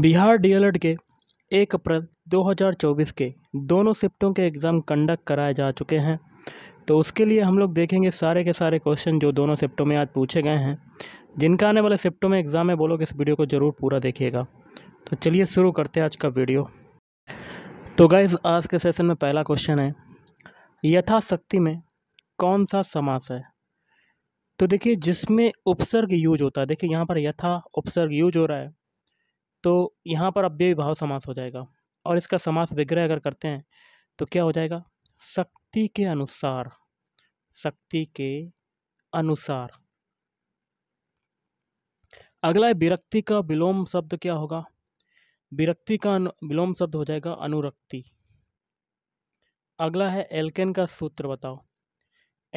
Bihar D के एक अप्रैल 2024 के दोनों शिफ्टों के एग्ज़ाम कंडक्ट कराए जा चुके हैं तो उसके लिए हम लोग देखेंगे सारे के सारे क्वेश्चन जो दोनों शिफ्टों में आज पूछे गए हैं जिनका आने वाले शिफ्टों में एग्ज़ाम है बोलो कि इस वीडियो को ज़रूर पूरा देखिएगा तो चलिए शुरू करते हैं आज का वीडियो तो गाइज आज के सेशन में पहला क्वेश्चन है यथाशक्ति में कौन सा समास है तो देखिए जिसमें उपसर्ग यूज होता है देखिए यहाँ पर यथा उपसर्ग यूज हो रहा है तो यहाँ पर अव्यय भाव समास हो जाएगा और इसका समास विग्रह अगर करते हैं तो क्या हो जाएगा शक्ति के अनुसार शक्ति के अनुसार अगला है विरक्ति का विलोम शब्द क्या होगा विरक्ति का विलोम शब्द हो जाएगा अनुरक्ति अगला है एल्केन का सूत्र बताओ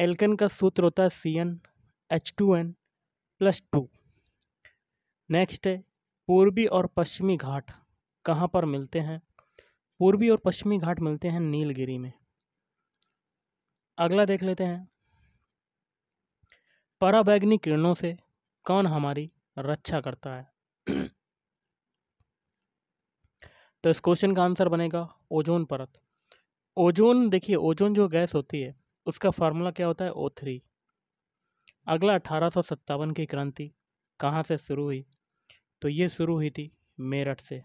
एल्केन का सूत्र होता है C N H two N plus two next है पूर्वी और पश्चिमी घाट कहाँ पर मिलते हैं पूर्वी और पश्चिमी घाट मिलते हैं नीलगिरी में अगला देख लेते हैं पराबैग्नी किरणों से कौन हमारी रक्षा करता है तो इस क्वेश्चन का आंसर बनेगा ओजोन परत ओजोन देखिए ओजोन जो गैस होती है उसका फार्मूला क्या होता है ओ थ्री अगला अठारह सौ सत्तावन की क्रांति कहाँ से शुरू हुई तो ये शुरू हुई थी मेरठ से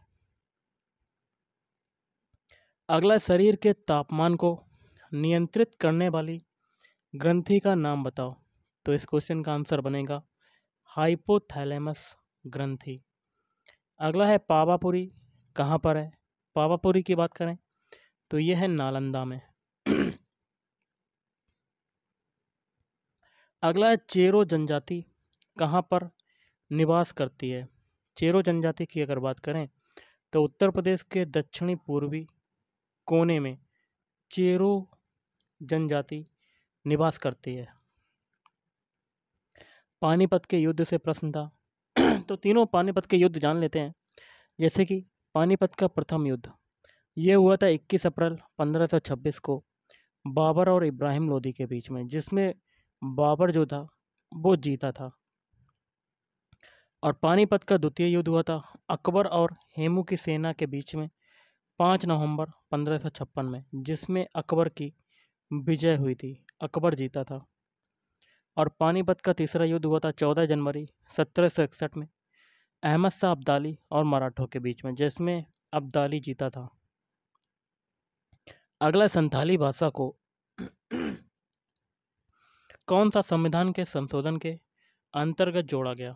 अगला शरीर के तापमान को नियंत्रित करने वाली ग्रंथि का नाम बताओ तो इस क्वेश्चन का आंसर बनेगा हाइपोथैलेमस ग्रंथि अगला है पावापुरी कहाँ पर है पावापुरी की बात करें तो ये है नालंदा में अगला है चेरो जनजाति कहाँ पर निवास करती है चेरो जनजाति की अगर बात करें तो उत्तर प्रदेश के दक्षिणी पूर्वी कोने में चेरो जनजाति निवास करती है पानीपत के युद्ध से प्रश्न था तो तीनों पानीपत के युद्ध जान लेते हैं जैसे कि पानीपत का प्रथम युद्ध ये हुआ था 21 अप्रैल 1526 को बाबर और इब्राहिम लोदी के बीच में जिसमें बाबर जो था वो जीता था और पानीपत का द्वितीय युद्ध हुआ था अकबर और हेमू की सेना के बीच में पाँच नवंबर पंद्रह में जिसमें अकबर की विजय हुई थी अकबर जीता था और पानीपत का तीसरा युद्ध हुआ था चौदह जनवरी सत्रह में अहमद शाह अब्दाली और मराठों के बीच में जिसमें अब्दाली जीता था अगला संथाली भाषा को कौन सा संविधान के संशोधन के अंतर्गत जोड़ा गया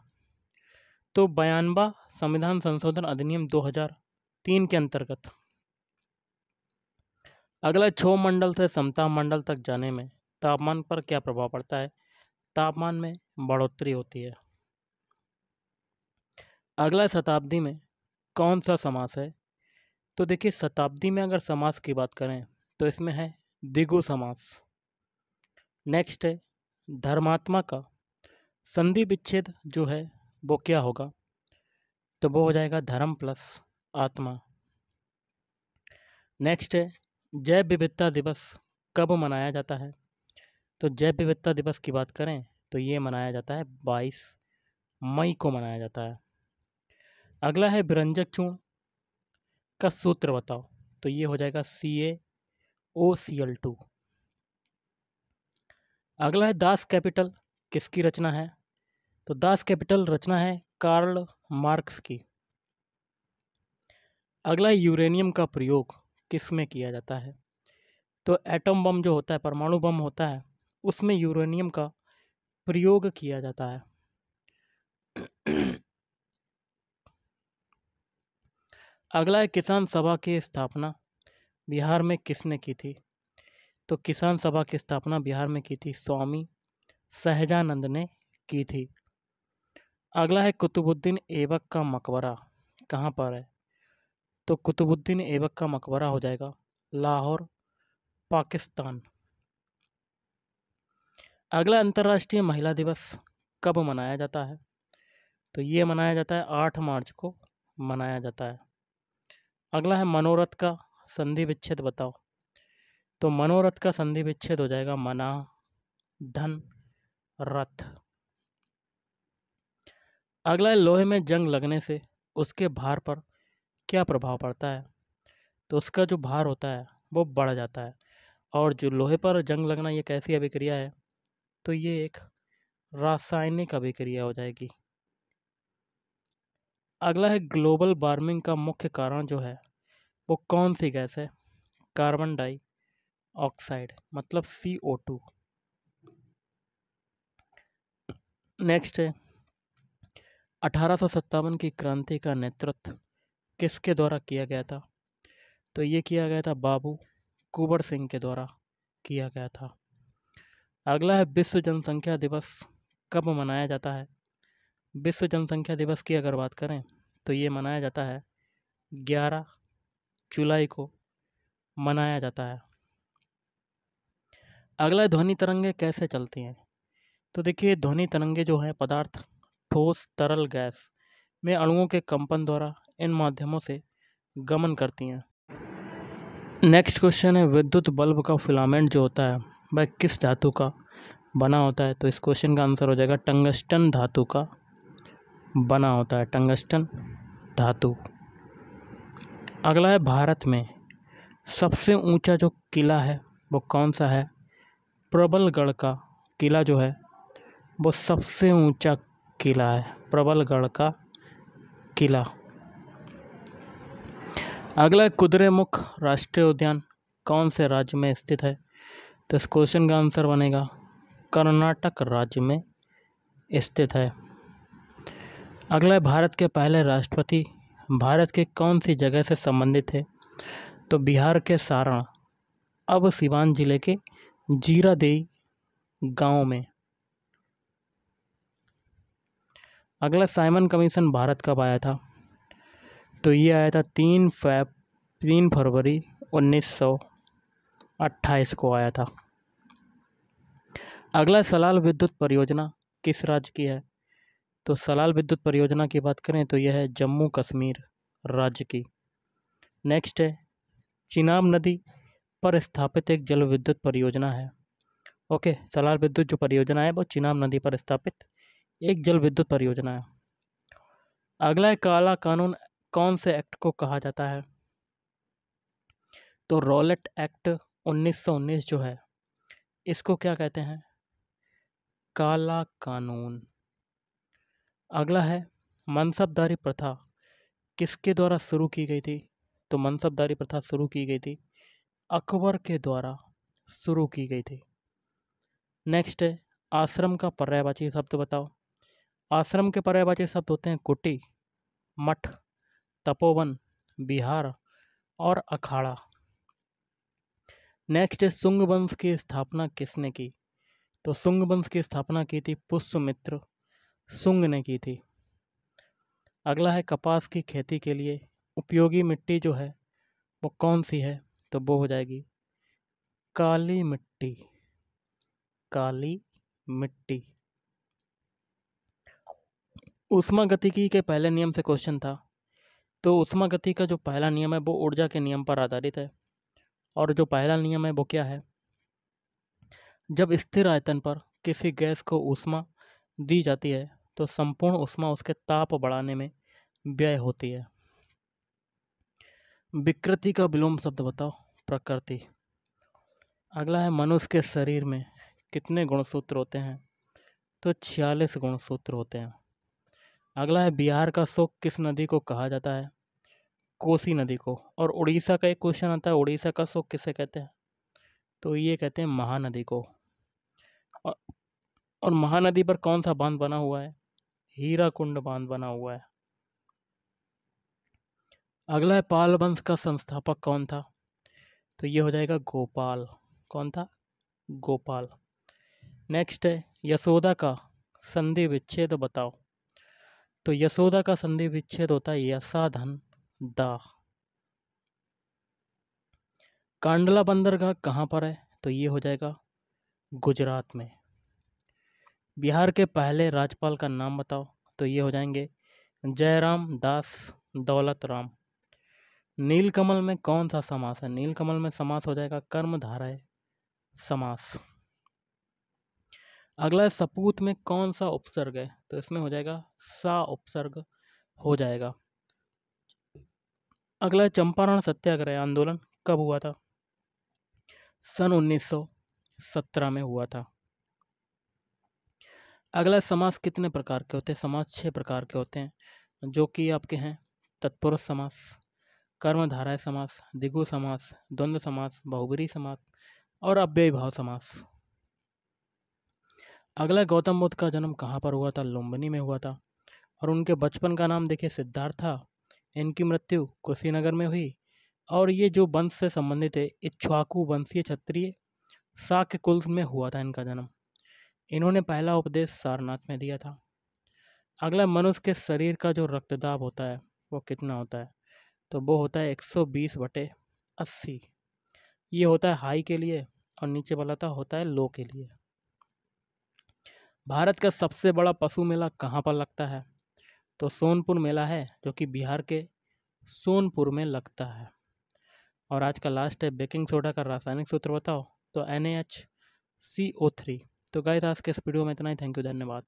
तो बयानबा संविधान संशोधन अधिनियम 2003 के अंतर्गत अगला छो मंडल से समता मंडल तक जाने में तापमान पर क्या प्रभाव पड़ता है तापमान में बढ़ोतरी होती है अगला शताब्दी में कौन सा समास है तो देखिए शताब्दी में अगर समास की बात करें तो इसमें है दिगु समास नेक्स्ट है धर्मात्मा का संधि विच्छेद जो है वो क्या होगा तो वो हो जाएगा धर्म प्लस आत्मा नेक्स्ट है जैव विविधता दिवस कब मनाया जाता है तो जैव विविधता दिवस की बात करें तो ये मनाया जाता है बाईस मई को मनाया जाता है अगला है विरंजक चूर्ण का सूत्र बताओ तो ये हो जाएगा सी ए ओ सी एल टू अगला है दास कैपिटल किसकी रचना है तो दास कैपिटल रचना है कार्ल मार्क्स की अगला यूरेनियम का प्रयोग किस में किया जाता है तो एटम बम जो होता है परमाणु बम होता है उसमें यूरेनियम का प्रयोग किया जाता है अगला है किसान सभा की स्थापना बिहार में किसने की थी तो किसान सभा की स्थापना बिहार में की थी स्वामी सहजानंद ने की थी अगला है कुतुबुद्दीन ऐबक का मकबरा कहाँ पर है तो कुतुबुद्दीन ऐबक का मकबरा हो जाएगा लाहौर पाकिस्तान अगला अंतर्राष्ट्रीय महिला दिवस कब मनाया जाता है तो ये मनाया जाता है आठ मार्च को मनाया जाता है अगला है मनोरथ का संधि विच्छेद बताओ तो मनोरथ का संधि विच्छेद हो जाएगा मना धन रथ अगला है लोहे में जंग लगने से उसके भार पर क्या प्रभाव पड़ता है तो उसका जो भार होता है वो बढ़ जाता है और जो लोहे पर जंग लगना ये कैसी अभिक्रिया है तो ये एक रासायनिक अभिक्रिया हो जाएगी अगला है ग्लोबल वार्मिंग का मुख्य कारण जो है वो कौन सी गैस है कार्बन डाई ऑक्साइड मतलब सी ओ टू नेक्स्ट है अठारह की क्रांति का नेतृत्व किसके द्वारा किया गया था तो ये किया गया था बाबू कुबर सिंह के द्वारा किया गया था अगला है विश्व जनसंख्या दिवस कब मनाया जाता है विश्व जनसंख्या दिवस की अगर बात करें तो ये मनाया जाता है 11 जुलाई को मनाया जाता है अगला ध्वनि तरंगे कैसे चलती हैं तो देखिए ध्वनि तरंगे जो हैं पदार्थ ठोस तरल गैस में अणुओं के कंपन द्वारा इन माध्यमों से गमन करती हैं नेक्स्ट क्वेश्चन है विद्युत बल्ब का फिलामेंट जो होता है वह किस धातु का बना होता है तो इस क्वेश्चन का आंसर हो जाएगा टंगस्टन धातु का बना होता है टंगस्टन धातु अगला है भारत में सबसे ऊंचा जो किला है वो कौन सा है प्रबलगढ़ का किला जो है वो सबसे ऊंचा किला है प्रबलगढ़ का किला अगला कुदरेमुख राष्ट्रीय उद्यान कौन से राज्य में स्थित है तो इस क्वेश्चन का आंसर बनेगा कर्नाटक राज्य में स्थित है अगला है भारत के पहले राष्ट्रपति भारत के कौन सी जगह से संबंधित है तो बिहार के सारण अब सिवान जिले के जीरादेई गांव में अगला साइमन कमीशन भारत कब आया था तो ये आया था तीन फैब तीन फरवरी उन्नीस सौ अट्ठाईस को आया था अगला सलाल विद्युत परियोजना किस राज्य की है तो सलाल विद्युत परियोजना की बात करें तो यह है जम्मू कश्मीर राज्य की नेक्स्ट है चिनाब नदी पर स्थापित एक जल विद्युत परियोजना है ओके सलाल विद्युत जो परियोजना है वो चिनाब नदी पर स्थापित एक जल विद्युत परियोजना है अगला है काला कानून कौन से एक्ट को कहा जाता है तो रॉलेट एक्ट 1919 जो है इसको क्या कहते हैं काला कानून अगला है मनसबदारी प्रथा किसके द्वारा शुरू की गई थी तो मनसबदारी प्रथा शुरू की गई थी अकबर के द्वारा शुरू की गई थी नेक्स्ट है आश्रम का पर्यायवाची शब्द बताओ आश्रम के पर्यायवाची शब्द होते हैं कुटी मठ तपोवन बिहार और अखाड़ा नेक्स्ट है शुंग वंश की स्थापना किसने की तो शुंग वंश की स्थापना की थी पुष्यमित्र शुंग ने की थी अगला है कपास की खेती के लिए उपयोगी मिट्टी जो है वो कौन सी है तो वो हो जाएगी काली मिट्टी काली मिट्टी उष्मा गतिकी के पहले नियम से क्वेश्चन था तो उष्मा गति का जो पहला नियम है वो ऊर्जा के नियम पर आधारित है और जो पहला नियम है वो क्या है जब स्थिर आयतन पर किसी गैस को उष्मा दी जाती है तो संपूर्ण उष्मा उसके ताप बढ़ाने में व्यय होती है विकृति का विलोम शब्द बताओ प्रकृति अगला है मनुष्य के शरीर में कितने गुणसूत्र होते हैं तो छियालीस गुणसूत्र होते हैं अगला है बिहार का शोक किस नदी को कहा जाता है कोसी नदी को और उड़ीसा का एक क्वेश्चन आता है उड़ीसा का शोक किसे कहते हैं तो ये कहते हैं महानदी को और, महानदी पर कौन सा बांध बना हुआ है हीरा कुंड बांध बना हुआ है अगला है पाल वंश का संस्थापक कौन था तो ये हो जाएगा गोपाल कौन था गोपाल नेक्स्ट है यशोदा का संधि विच्छेद बताओ तो यशोदा का संधि विच्छेद होता है यशाधन दाह कांडला बंदरगाह कहाँ पर है तो ये हो जाएगा गुजरात में बिहार के पहले राज्यपाल का नाम बताओ तो ये हो जाएंगे जयराम दास दौलत राम नीलकमल में कौन सा समास है नीलकमल में समास हो जाएगा कर्मधारय समास अगला सपूत में कौन सा उपसर्ग है तो इसमें हो जाएगा सा उपसर्ग हो जाएगा अगला चंपारण सत्याग्रह आंदोलन कब हुआ था सन 1917 में हुआ था अगला समास कितने प्रकार के होते हैं समास छह प्रकार के होते हैं जो कि आपके हैं तत्पुरुष समास कर्मधारा समास दिगु समास द्वंद्व समास बहुबरी समास और अव्यय भाव समास अगला गौतम बुद्ध का जन्म कहाँ पर हुआ था लुम्बनी में हुआ था और उनके बचपन का नाम देखिए सिद्धार्थ था इनकी मृत्यु कुशीनगर में हुई और ये जो वंश से संबंधित है इच्छुआकू वंशीय क्षत्रिय साक्य कुल में हुआ था इनका जन्म इन्होंने पहला उपदेश सारनाथ में दिया था अगला मनुष्य के शरीर का जो रक्तदाब होता है वो कितना होता है तो वो होता है 120 बटे 80 ये होता है हाई के लिए और नीचे वाला था होता है लो के लिए भारत का सबसे बड़ा पशु मेला कहाँ पर लगता है तो सोनपुर मेला है जो कि बिहार के सोनपुर में लगता है और आज का लास्ट है बेकिंग सोडा का रासायनिक सूत्र बताओ तो N A H C O three तो गाइस आज के इस वीडियो में इतना ही थैंक यू धन्यवाद